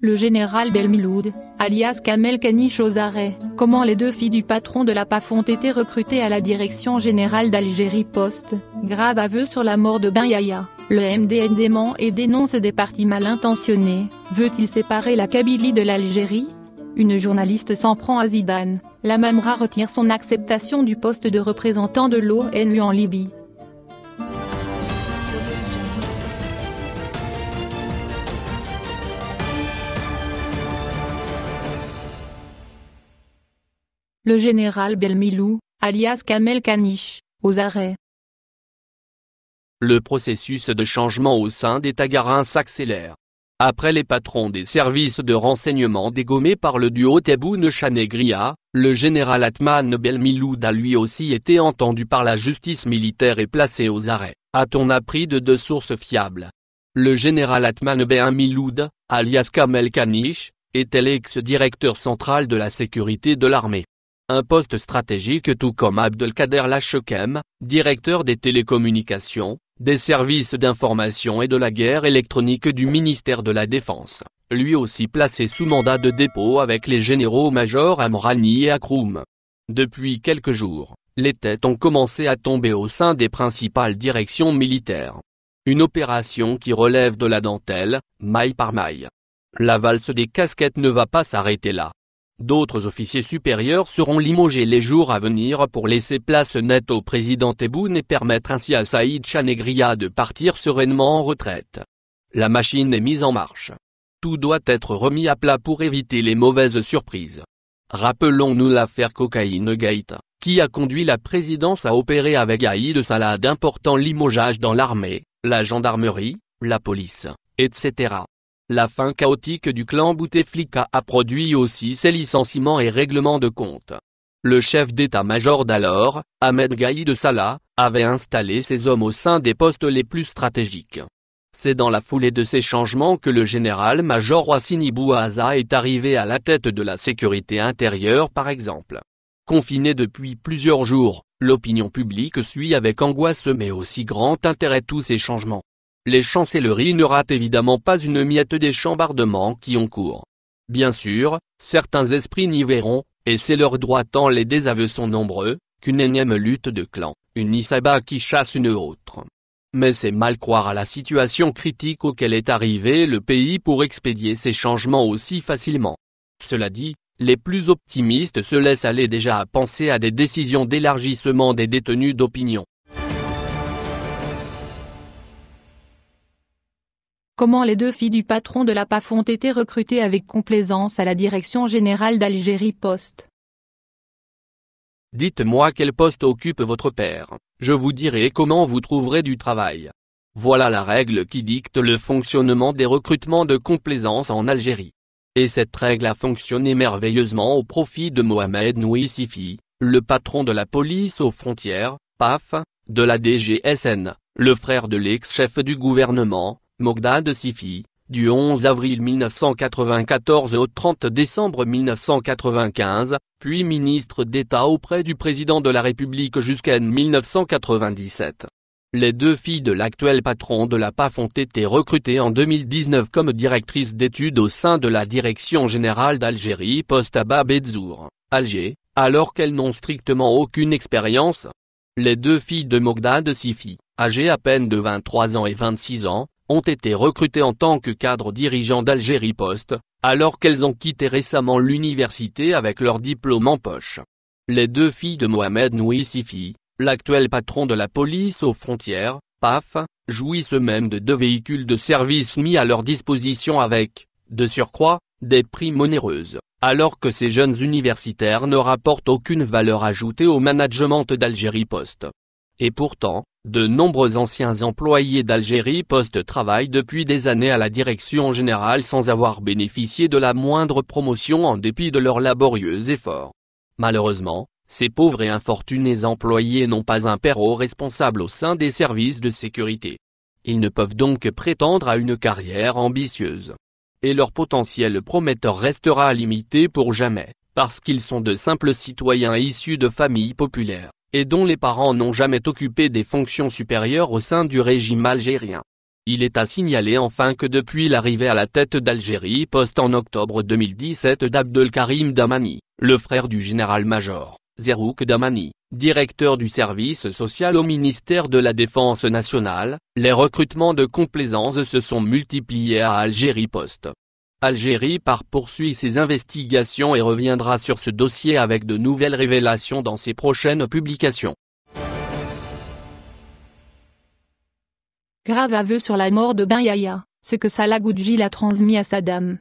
Le général Belmiloud, alias Kamel Kanish Ozaret, comment les deux filles du patron de la PAF ont été recrutées à la direction générale d'Algérie Poste, grave aveu sur la mort de Ben Yaya. le MDN dément et dénonce des partis mal intentionnés, veut-il séparer la Kabylie de l'Algérie Une journaliste s'en prend à Zidane, la Mamra retire son acceptation du poste de représentant de l'ONU en Libye. le général Belmilou, alias Kamel Kanish, aux arrêts. Le processus de changement au sein des Tagarins s'accélère. Après les patrons des services de renseignement dégommés par le duo Tebboune Chanegria, le général Atman Belmiloud a lui aussi été entendu par la justice militaire et placé aux arrêts, a-t-on appris de deux sources fiables. Le général Atman Belmiloud, alias Kamel Kanish, était l'ex-directeur central de la sécurité de l'armée, un poste stratégique tout comme Abdelkader Lachekem, directeur des télécommunications, des services d'information et de la guerre électronique du ministère de la Défense, lui aussi placé sous mandat de dépôt avec les généraux-majors Amrani et Akroum. Depuis quelques jours, les têtes ont commencé à tomber au sein des principales directions militaires. Une opération qui relève de la dentelle, maille par maille. La valse des casquettes ne va pas s'arrêter là. D'autres officiers supérieurs seront limogés les jours à venir pour laisser place nette au président Tebboune et permettre ainsi à Saïd Chanegria de partir sereinement en retraite. La machine est mise en marche. Tout doit être remis à plat pour éviter les mauvaises surprises. Rappelons-nous l'affaire cocaïne Gate, qui a conduit la présidence à opérer avec Aïd Salah d'importants limogeages dans l'armée, la gendarmerie, la police, etc. La fin chaotique du clan Bouteflika a produit aussi ses licenciements et règlements de compte. Le chef d'état-major d'alors, Ahmed Gaïd Salah, avait installé ses hommes au sein des postes les plus stratégiques. C'est dans la foulée de ces changements que le général-major Wassini Bouaza est arrivé à la tête de la sécurité intérieure par exemple. Confiné depuis plusieurs jours, l'opinion publique suit avec angoisse mais aussi grand intérêt tous ces changements les chancelleries ne ratent évidemment pas une miette des chambardements qui ont cours. Bien sûr, certains esprits n'y verront, et c'est leur droit tant les désaveux sont nombreux, qu'une énième lutte de clans, une Isaba qui chasse une autre. Mais c'est mal croire à la situation critique auquel est arrivé le pays pour expédier ces changements aussi facilement. Cela dit, les plus optimistes se laissent aller déjà à penser à des décisions d'élargissement des détenus d'opinion. Comment les deux filles du patron de la PAF ont été recrutées avec complaisance à la direction générale d'Algérie Poste Dites-moi quel poste occupe votre père, je vous dirai comment vous trouverez du travail. Voilà la règle qui dicte le fonctionnement des recrutements de complaisance en Algérie. Et cette règle a fonctionné merveilleusement au profit de Mohamed Nouissifi, le patron de la police aux frontières, PAF, de la DGSN, le frère de l'ex-chef du gouvernement, Mogdad Sifi, du 11 avril 1994 au 30 décembre 1995, puis ministre d'État auprès du président de la République jusqu'en 1997. Les deux filles de l'actuel patron de la PAF ont été recrutées en 2019 comme directrices d'études au sein de la Direction Générale d'Algérie post Bedzour, Alger, alors qu'elles n'ont strictement aucune expérience. Les deux filles de Mogdad Sifi, âgées à peine de 23 ans et 26 ans, ont été recrutées en tant que cadres dirigeants d'Algérie Poste, alors qu'elles ont quitté récemment l'université avec leur diplôme en poche. Les deux filles de Mohamed Nouissifi, l'actuel patron de la police aux frontières, PAF, jouissent même de deux véhicules de service mis à leur disposition avec, de surcroît, des primes onéreuses, alors que ces jeunes universitaires ne rapportent aucune valeur ajoutée au management d'Algérie Poste. Et pourtant, de nombreux anciens employés d'Algérie postent travail depuis des années à la direction générale sans avoir bénéficié de la moindre promotion en dépit de leurs laborieux efforts. Malheureusement, ces pauvres et infortunés employés n'ont pas un au responsable au sein des services de sécurité. Ils ne peuvent donc prétendre à une carrière ambitieuse. Et leur potentiel prometteur restera limité pour jamais, parce qu'ils sont de simples citoyens issus de familles populaires et dont les parents n'ont jamais occupé des fonctions supérieures au sein du régime algérien. Il est à signaler enfin que depuis l'arrivée à la tête d'Algérie Poste en octobre 2017 d'Abdelkarim Damani, le frère du général-major, Zerouk Damani, directeur du service social au ministère de la Défense nationale, les recrutements de complaisance se sont multipliés à Algérie Poste. Algérie par poursuit ses investigations et reviendra sur ce dossier avec de nouvelles révélations dans ses prochaines publications. Grave aveu sur la mort de Ben yaya ce que Salah Goudji a transmis à sa dame.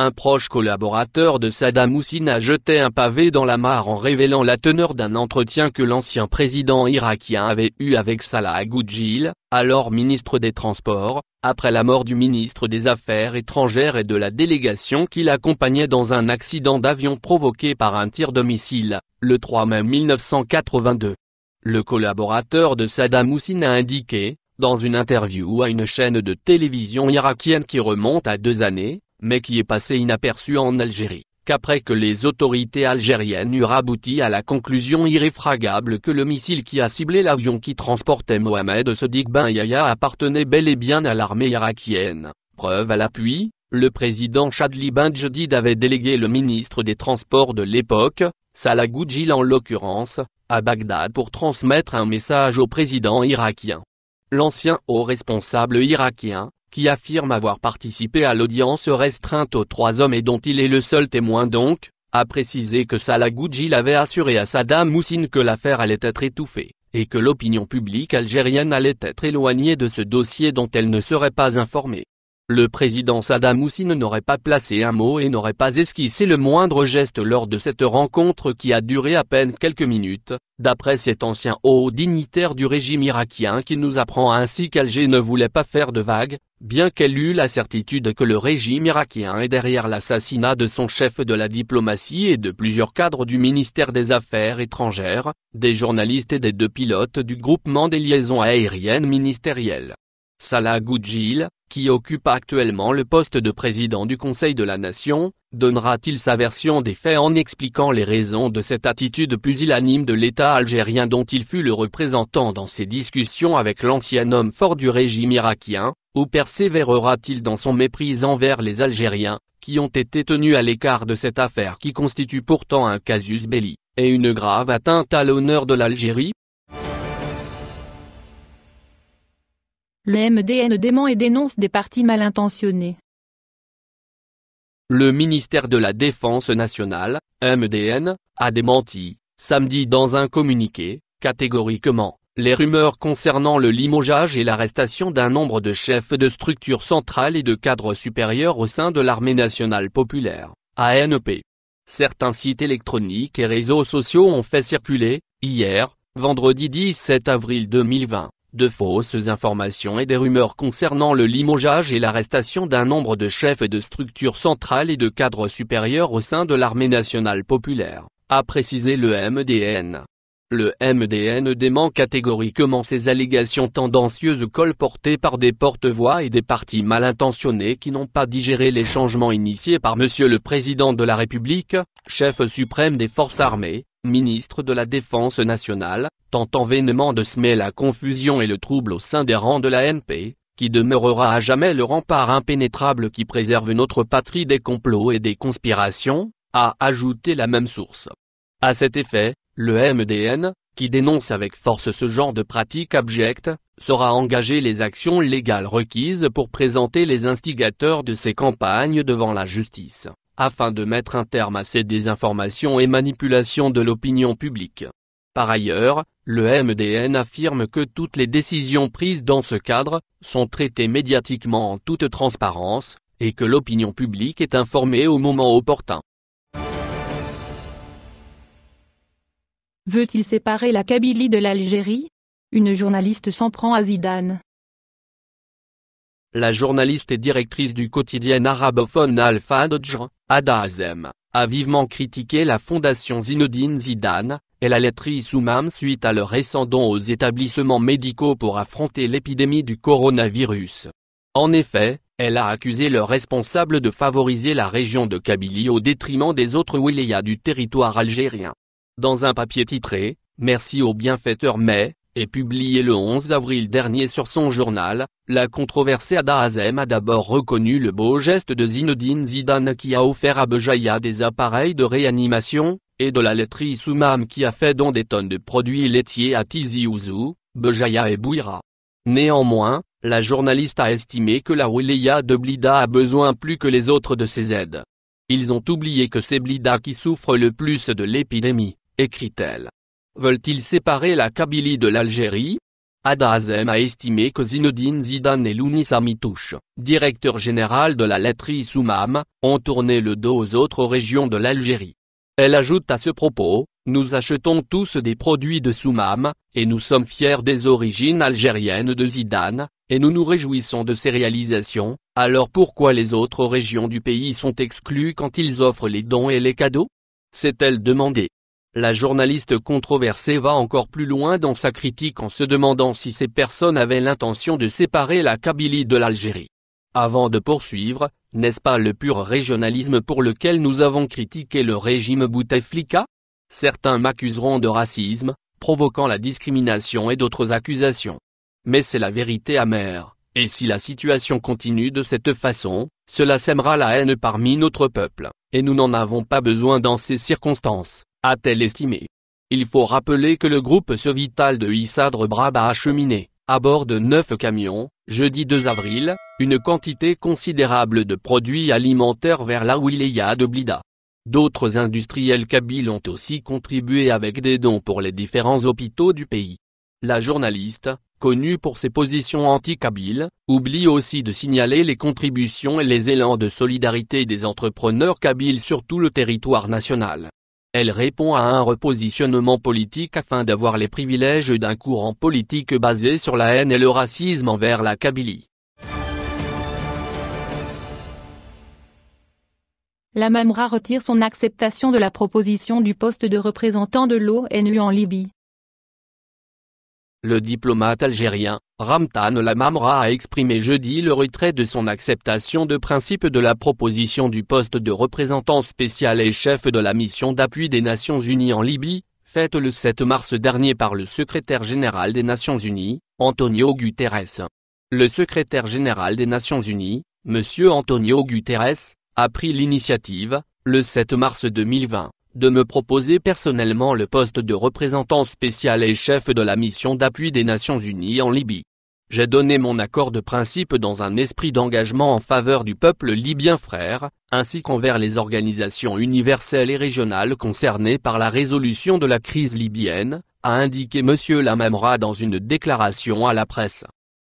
Un proche collaborateur de Saddam Hussein a jeté un pavé dans la mare en révélant la teneur d'un entretien que l'ancien président irakien avait eu avec Salah Goudjil, alors ministre des Transports, après la mort du ministre des Affaires étrangères et de la délégation qui l'accompagnait dans un accident d'avion provoqué par un tir de missile, le 3 mai 1982. Le collaborateur de Saddam Hussein a indiqué, dans une interview à une chaîne de télévision irakienne qui remonte à deux années, mais qui est passé inaperçu en Algérie, qu'après que les autorités algériennes eurent abouti à la conclusion irréfragable que le missile qui a ciblé l'avion qui transportait Mohamed Sadiq Ben Yahya appartenait bel et bien à l'armée irakienne. Preuve à l'appui, le président Chadli Jedid avait délégué le ministre des Transports de l'époque, Salah Goudjil en l'occurrence, à Bagdad pour transmettre un message au président irakien. L'ancien haut responsable irakien, qui affirme avoir participé à l'audience restreinte aux trois hommes et dont il est le seul témoin donc, a précisé que Salagouji l'avait assuré à Saddam Hussein que l'affaire allait être étouffée, et que l'opinion publique algérienne allait être éloignée de ce dossier dont elle ne serait pas informée le président Saddam Hussein n'aurait pas placé un mot et n'aurait pas esquissé le moindre geste lors de cette rencontre qui a duré à peine quelques minutes, d'après cet ancien haut dignitaire du régime irakien qui nous apprend ainsi qu'Alger ne voulait pas faire de vagues, bien qu'elle eût la certitude que le régime irakien est derrière l'assassinat de son chef de la diplomatie et de plusieurs cadres du ministère des Affaires étrangères, des journalistes et des deux pilotes du groupement des liaisons aériennes ministérielles. Salah Goudjil, qui occupe actuellement le poste de président du Conseil de la Nation, donnera-t-il sa version des faits en expliquant les raisons de cette attitude pusillanime de l'État algérien dont il fut le représentant dans ses discussions avec l'ancien homme fort du régime irakien, ou persévérera-t-il dans son mépris envers les Algériens, qui ont été tenus à l'écart de cette affaire qui constitue pourtant un casus belli, et une grave atteinte à l'honneur de l'Algérie Le MDN dément et dénonce des partis mal intentionnés. Le ministère de la Défense nationale, MDN, a démenti, samedi dans un communiqué, catégoriquement, les rumeurs concernant le limogeage et l'arrestation d'un nombre de chefs de structure centrale et de cadres supérieurs au sein de l'armée nationale populaire, ANP. Certains sites électroniques et réseaux sociaux ont fait circuler, hier, vendredi 17 avril 2020, de fausses informations et des rumeurs concernant le limogeage et l'arrestation d'un nombre de chefs et de structures centrales et de cadres supérieurs au sein de l'armée nationale populaire, a précisé le MDN. Le MDN dément catégoriquement ces allégations tendancieuses colportées par des porte-voix et des partis mal intentionnés qui n'ont pas digéré les changements initiés par Monsieur le Président de la République, chef suprême des forces armées, ministre de la Défense nationale, tentant vainement de semer la confusion et le trouble au sein des rangs de la NP, qui demeurera à jamais le rempart impénétrable qui préserve notre patrie des complots et des conspirations, a ajouté la même source. À cet effet, le MDN, qui dénonce avec force ce genre de pratiques abjecte, sera engagé les actions légales requises pour présenter les instigateurs de ces campagnes devant la justice afin de mettre un terme à ces désinformations et manipulations de l'opinion publique. Par ailleurs, le MDN affirme que toutes les décisions prises dans ce cadre sont traitées médiatiquement en toute transparence, et que l'opinion publique est informée au moment opportun. Veut-il séparer la Kabylie de l'Algérie Une journaliste s'en prend à Zidane la journaliste et directrice du quotidien arabophone Al-Fadjr, Ada Azem, a vivement critiqué la fondation Zinedine Zidane, et la laiterie Soumam suite à leur récent don aux établissements médicaux pour affronter l'épidémie du coronavirus. En effet, elle a accusé leurs responsables de favoriser la région de Kabylie au détriment des autres wilayas du territoire algérien. Dans un papier titré, Merci aux bienfaiteurs mais, et publié le 11 avril dernier sur son journal, la controversée Ada Azem a d'abord reconnu le beau geste de Zinedine Zidane qui a offert à Bejaïa des appareils de réanimation, et de la laiterie Soumam qui a fait don des tonnes de produits laitiers à Tizi Ouzou, Bejaïa et Bouira. Néanmoins, la journaliste a estimé que la Wilaya de Blida a besoin plus que les autres de ses aides. Ils ont oublié que c'est Blida qui souffre le plus de l'épidémie, écrit-elle. Veulent-ils séparer la Kabylie de l'Algérie Azem a estimé que Zinedine Zidane et Lounis Amitouche, directeur général de la laiterie Soumam, ont tourné le dos aux autres régions de l'Algérie. Elle ajoute à ce propos, nous achetons tous des produits de Soumam, et nous sommes fiers des origines algériennes de Zidane, et nous nous réjouissons de ses réalisations, alors pourquoi les autres régions du pays sont exclues quand ils offrent les dons et les cadeaux s'est-elle demandée. La journaliste controversée va encore plus loin dans sa critique en se demandant si ces personnes avaient l'intention de séparer la Kabylie de l'Algérie. Avant de poursuivre, n'est-ce pas le pur régionalisme pour lequel nous avons critiqué le régime Bouteflika Certains m'accuseront de racisme, provoquant la discrimination et d'autres accusations. Mais c'est la vérité amère, et si la situation continue de cette façon, cela sèmera la haine parmi notre peuple, et nous n'en avons pas besoin dans ces circonstances a-t-elle estimé. Il faut rappeler que le groupe Sovital de Issadre Brab a acheminé, à bord de neuf camions, jeudi 2 avril, une quantité considérable de produits alimentaires vers la wilaya de Blida. D'autres industriels kabyles ont aussi contribué avec des dons pour les différents hôpitaux du pays. La journaliste, connue pour ses positions anti-kabyles, oublie aussi de signaler les contributions et les élans de solidarité des entrepreneurs kabyles sur tout le territoire national. Elle répond à un repositionnement politique afin d'avoir les privilèges d'un courant politique basé sur la haine et le racisme envers la Kabylie. La Mamra retire son acceptation de la proposition du poste de représentant de l'ONU en Libye. Le diplomate algérien, Ramtan Lamamra a exprimé jeudi le retrait de son acceptation de principe de la proposition du poste de représentant spécial et chef de la mission d'appui des Nations Unies en Libye, faite le 7 mars dernier par le secrétaire général des Nations Unies, Antonio Guterres. Le secrétaire général des Nations Unies, M. Antonio Guterres, a pris l'initiative, le 7 mars 2020 de me proposer personnellement le poste de représentant spécial et chef de la mission d'appui des Nations Unies en Libye. J'ai donné mon accord de principe dans un esprit d'engagement en faveur du peuple libyen frère, ainsi qu'envers les organisations universelles et régionales concernées par la résolution de la crise libyenne, a indiqué M. Lamamra dans une déclaration à la presse.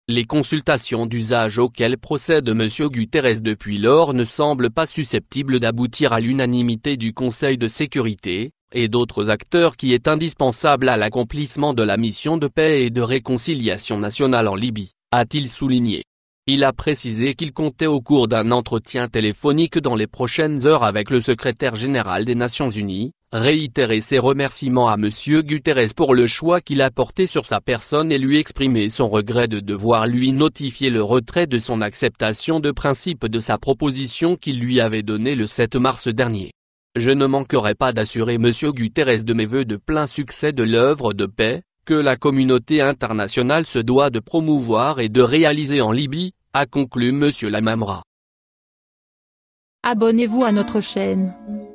Les consultations d'usage auxquelles procède M. Guterres depuis lors ne semblent pas susceptibles d'aboutir à l'unanimité du Conseil de sécurité, et d'autres acteurs qui est indispensable à l'accomplissement de la mission de paix et de réconciliation nationale en Libye, a-t-il souligné. Il a précisé qu'il comptait au cours d'un entretien téléphonique dans les prochaines heures avec le secrétaire général des Nations Unies, réitérer ses remerciements à M. Guterres pour le choix qu'il a porté sur sa personne et lui exprimer son regret de devoir lui notifier le retrait de son acceptation de principe de sa proposition qu'il lui avait donnée le 7 mars dernier. Je ne manquerai pas d'assurer M. Guterres de mes voeux de plein succès de l'œuvre de paix, que la communauté internationale se doit de promouvoir et de réaliser en Libye, a conclu M. Lamamra. Abonnez-vous à notre chaîne.